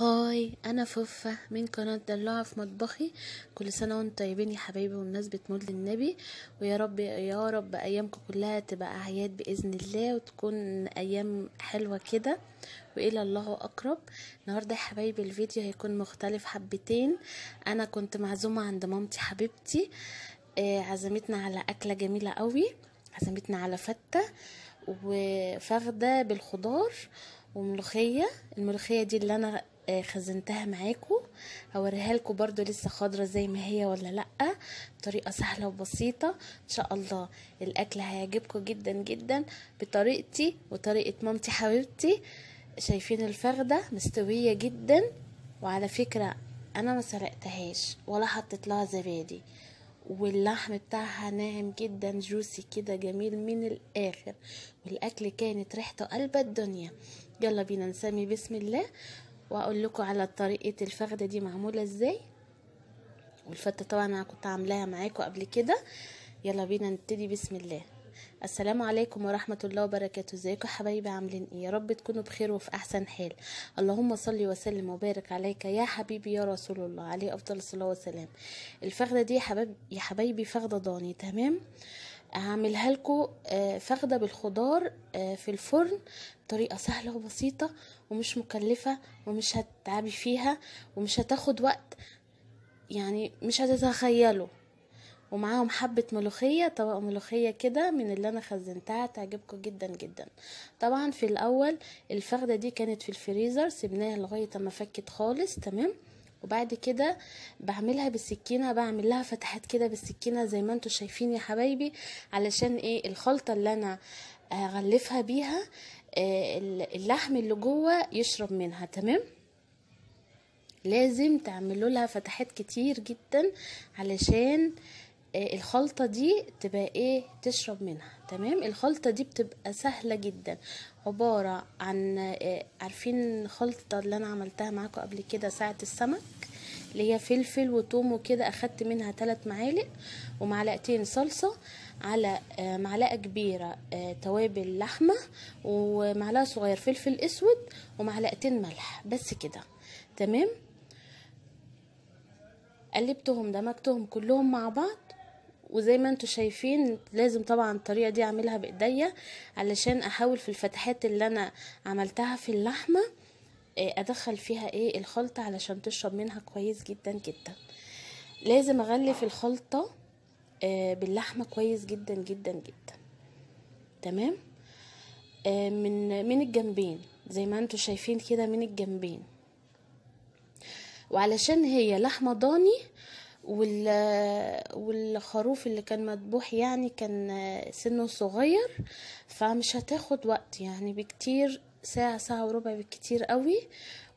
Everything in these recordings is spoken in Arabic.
هاي انا فوفة من قناة دلوعة في مطبخي كل سنة وانتم طيبين يا حبايبي والناس مولد النبي ويا رب يا رب ايامكم كلها تبقى اعياد باذن الله وتكون ايام حلوة كده والى الله اقرب النهارده يا حبايبي الفيديو هيكون مختلف حبتين انا كنت معزومة عند مامتي حبيبتي آه، عزمتنا على اكلة جميلة قوي عزمتنا على فتة وفخدة بالخضار وملوخية الملوخية دي اللي أنا آه، خزنتها معاكم هوريها لكم برضو لسه خضرة زي ما هي ولا لأ بطريقة سهلة وبسيطة ان شاء الله الاكل هيعجبكم جدا جدا بطريقتي وطريقة مامتي حبيبتي شايفين الفخدة مستوية جدا وعلى فكرة انا ما سرقتهاش ولا حطيت لها زبادي واللحم بتاعها ناعم جدا جوسي كده جميل من الاخر والاكل كانت ريحته قلب الدنيا يلا بينا نسمي بسم الله واقول لكم على طريقه الفخده دي معموله ازاي والفته طبعا انا كنت عاملاها معاكم قبل كده يلا بينا نبتدي بسم الله السلام عليكم ورحمة الله وبركاته ازيكم حبايبي عاملين ايه يا رب تكونوا بخير وفي احسن حال اللهم صل وسلم وبارك عليك يا حبيبي يا رسول الله عليه افضل الصلاة والسلام الفخدة دي يا حبايبي فخدة ضاني تمام آه هعملها لكم آه، فخده بالخضار آه، في الفرن بطريقه سهله وبسيطه ومش مكلفه ومش هتتعبي فيها ومش هتاخد وقت يعني مش هتتخيلوا ومعاهم حبة ملوخية طبق ملوخية كده من اللي انا خزنتها تعجبكم جدا جدا طبعا في الاول الفخدة دي كانت في الفريزر سيبناها لغاية ما فكت خالص تمام وبعد كده بعملها بالسكينه بعمل لها فتحات كده بالسكينه زي ما انتوا شايفين يا حبايبي علشان ايه الخلطه اللي انا هغلفها بيها آه، اللحم اللي جوه يشرب منها تمام لازم تعملوا لها فتحات كتير جدا علشان آه، الخلطة دي تبقى ايه تشرب منها تمام الخلطة دي بتبقى سهلة جدا عبارة عن آه، عارفين الخلطة اللي انا عملتها معاكم قبل كده ساعة السمك اللي هي فلفل وتوم وكده اخدت منها ثلاث معالق ومعلقتين صلصة على آه، معلقة كبيرة آه، توابل لحمة ومعلقة صغير فلفل اسود ومعلقتين ملح بس كده تمام قلبتهم دمجتهم كلهم مع بعض وزي ما انتوا شايفين لازم طبعا الطريقة دي اعملها بايديا علشان احاول في الفتحات اللي انا عملتها في اللحمة آه، ادخل فيها ايه الخلطة علشان تشرب منها كويس جدا جدا لازم اغلف الخلطة آه، باللحمة كويس جدا جدا جدا تمام آه، من من الجنبين زي ما انتوا شايفين كده من الجنبين وعلشان هي لحمة ضاني والخروف اللي كان مذبوح يعني كان سنه صغير فمش هتاخد وقت يعني بكتير ساعة ساعة وربع بالكتير قوي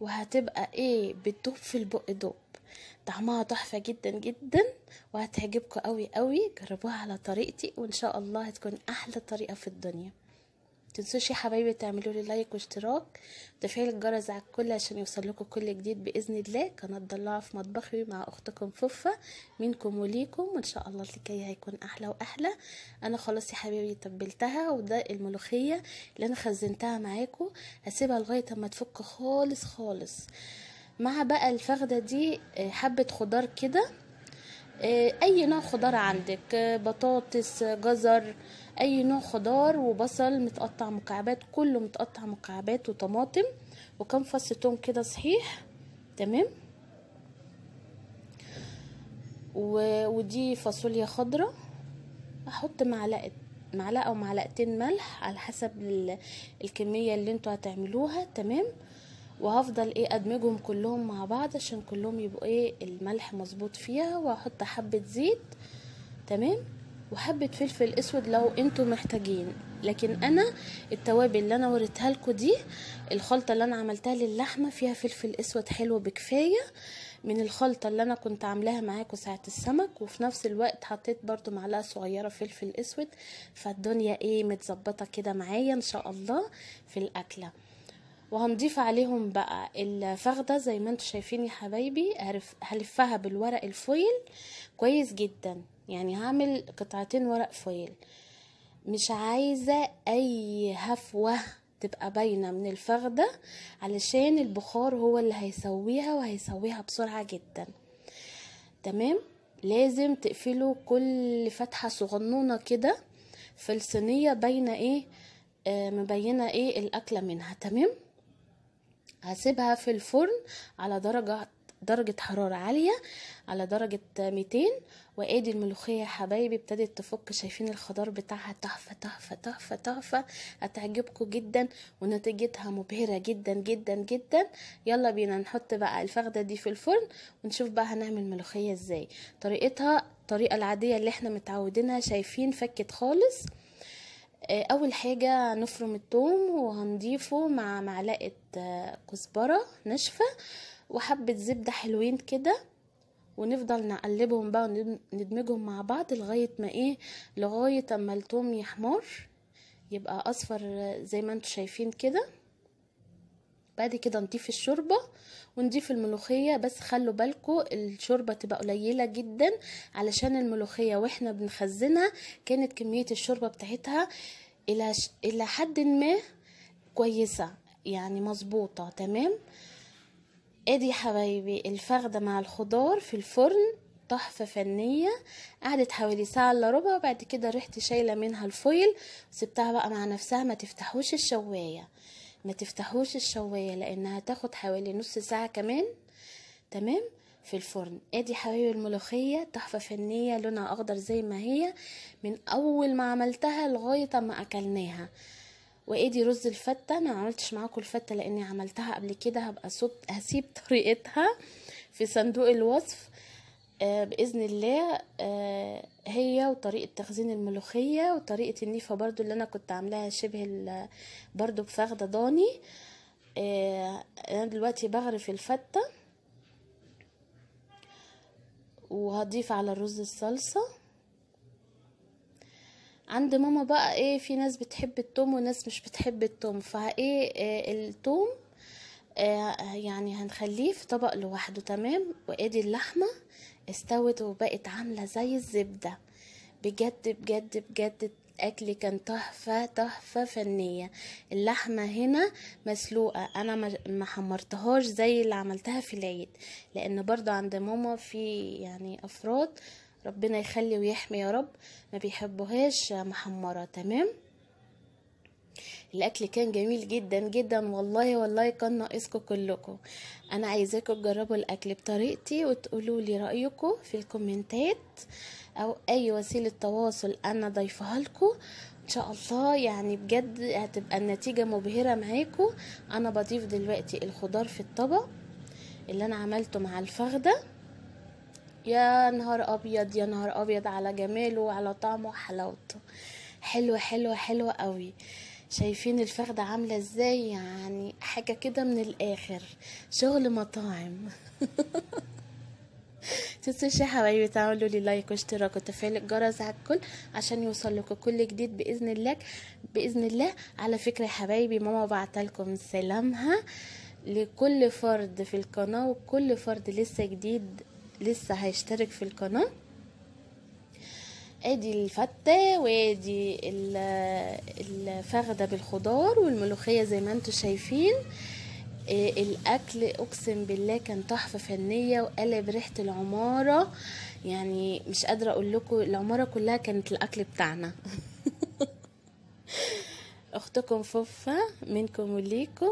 وهتبقى ايه بتدوب في البق دوب طعمها تحفة جدا جدا وهتعجبكم قوي قوي جربوها على طريقتي وان شاء الله هتكون احلى طريقة في الدنيا تنسوش يا حبايبي تعملوا لي لايك واشتراك وتفعيل الجرس على الكل عشان لكم كل جديد باذن الله قناه ضلاعه في مطبخي مع اختكم فوفا منكم وليكم وان شاء الله الحكايه هيكون احلى واحلى انا خلاص يا حبايبي تبلتها وده الملوخيه اللي انا خزنتها معاكم هسيبها لغايه اما تفك خالص خالص مع بقى الفخده دي آه، حبه خضار كده آه، اي نوع خضار عندك آه، بطاطس جزر اي نوع خضار وبصل متقطع مكعبات كله متقطع مكعبات وطماطم وكم فص توم كده صحيح تمام و... ودي فاصوليا خضراء احط معلقه معلقه او معلقتين ملح على حسب الكميه اللي انتوا هتعملوها تمام وهفضل ايه ادمجهم كلهم مع بعض عشان كلهم يبقوا ايه الملح مظبوط فيها وهحط حبه زيت تمام وحبة فلفل اسود لو انتوا محتاجين لكن انا التوابل اللي انا وريتها لكم دي الخلطة اللي انا عملتها للحمة فيها فلفل اسود حلو بكفاية من الخلطة اللي انا كنت عاملاها معاكم ساعة السمك وفي نفس الوقت حطيت برضو معلقة صغيرة فلفل اسود فالدنيا ايه متظبطة كده معايا ان شاء الله في الاكله وهنضيف عليهم بقى الفخدة زي ما انتوا شايفين يا حبايبي هلفها بالورق الفويل كويس جدا يعني هعمل قطعتين ورق فويل مش عايزة اي هفوة تبقى باينة من الفخدة علشان البخار هو اللي هيسويها وهيسويها بسرعة جدا تمام لازم تقفلوا كل فتحة صغنونة كده في الصينية باينة ايه آه مبينة ايه الاكلة منها تمام هسيبها في الفرن على درجة درجة حرارة عالية على درجة 200 وادي الملوخية يا حبايبي ابتدت تفك شايفين الخضار بتاعها تحفة تحفة تحفة تحفة هتعجبكم جدا ونتيجتها مبهرة جدا جدا جدا يلا بينا نحط بقى الفخدة دي في الفرن ونشوف بقى هنعمل ملوخية ازاي طريقتها الطريقة العادية اللي احنا متعودينها شايفين فكت خالص آه، اول حاجه نفرم الثوم وهنضيفه مع معلقه آه، كزبره ناشفه وحبة زبدة حلوين كده ونفضل نقلبهم بقى وندمجهم مع بعض لغاية ما ايه لغاية اما التوم يحمر يبقى اصفر زي ما انتم شايفين كده بعد كده نضيف الشوربة ونضيف الملوخية بس خلوا بالكو الشوربة تبقى قليلة جدا علشان الملوخية واحنا بنخزنها كانت كمية الشوربة بتاعتها الى الى حد ما كويسة يعني مظبوطة تمام ادي إيه حبايبي الفخدة مع الخضار في الفرن تحفة فنية قعدت حوالي ساعة الا ربع وبعد كده رحت شايلة منها الفويل وسبتها بقى مع نفسها ما تفتحوش الشواية ما تفتحوش الشواية لانها تاخد حوالي نص ساعة كمان تمام في الفرن ادي إيه حبايبي الملوخية تحفة فنية لونها اخضر زي ما هي من اول ما عملتها لغاية ما اكلناها وادي رز الفته انا ما عملتش معاكم الفته لاني عملتها قبل كده هبقى صبت هسيب طريقتها في صندوق الوصف آه باذن الله آه هي وطريقه تخزين الملوخيه وطريقه النيفه برضو اللي انا كنت عاملاها شبه برضو بفخده ضاني آه انا دلوقتي بغرف الفته وهضيف على الرز الصلصه عند ماما بقى ايه في ناس بتحب التوم وناس مش بتحب التوم فايه إيه آه، التوم آه يعني هنخليه في طبق لوحده تمام وادي اللحمه استوت وبقت عامله زي الزبده بجد بجد بجد الاكل كان تحفه تحفه فنيه اللحمه هنا مسلوقه انا ما حمرتهاش زي اللي عملتها في العيد لان برضو عند ماما في يعني افراد ربنا يخلي ويحمي يا رب ما بيحبوهاش محمرة تمام الاكل كان جميل جدا جدا والله والله كان ناقصكم كلكم انا عايزاكم تجربوا الاكل بطريقتي وتقولوا لي رايكم في الكومنتات او اي وسيله تواصل انا ضيفها لكم ان شاء الله يعني بجد هتبقى النتيجه مبهره معاكم انا بضيف دلوقتي الخضار في الطبق اللي انا عملته مع الفخده يا نهار ابيض يا نهار ابيض على جماله وعلى طعمه وحلاوته حلوه حلوه حلوه قوي شايفين الفخدة عاملة ازاي يعني حاجة كده من الاخر شغل مطاعم تنسوش يا حبايبي تعملوا لي لايك واشتراك وتفعيل الجرس على الكل عشان يوصل لكم كل جديد باذن الله باذن الله على فكره يا حبايبي ماما بعتلكم سلامها لكل فرد في القناه وكل فرد لسه جديد لسه هيشترك في القناة ادي الفتة وادي الفخدة بالخضار والملوخية زي ما انتم شايفين آه، الاكل اقسم بالله كان تحفة فنية وقلب ريحة العمارة يعني مش قادرة اقول لكم العمارة كلها كانت الاكل بتاعنا اختكم فوفا منكم وليكم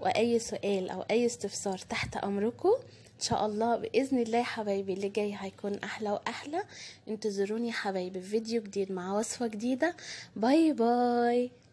واي سؤال او اي استفسار تحت امركم ان شاء الله باذن الله يا حبايبي اللي جاي هيكون احلى واحلى انتظروني يا حبايبي في فيديو جديد مع وصفه جديده باي باي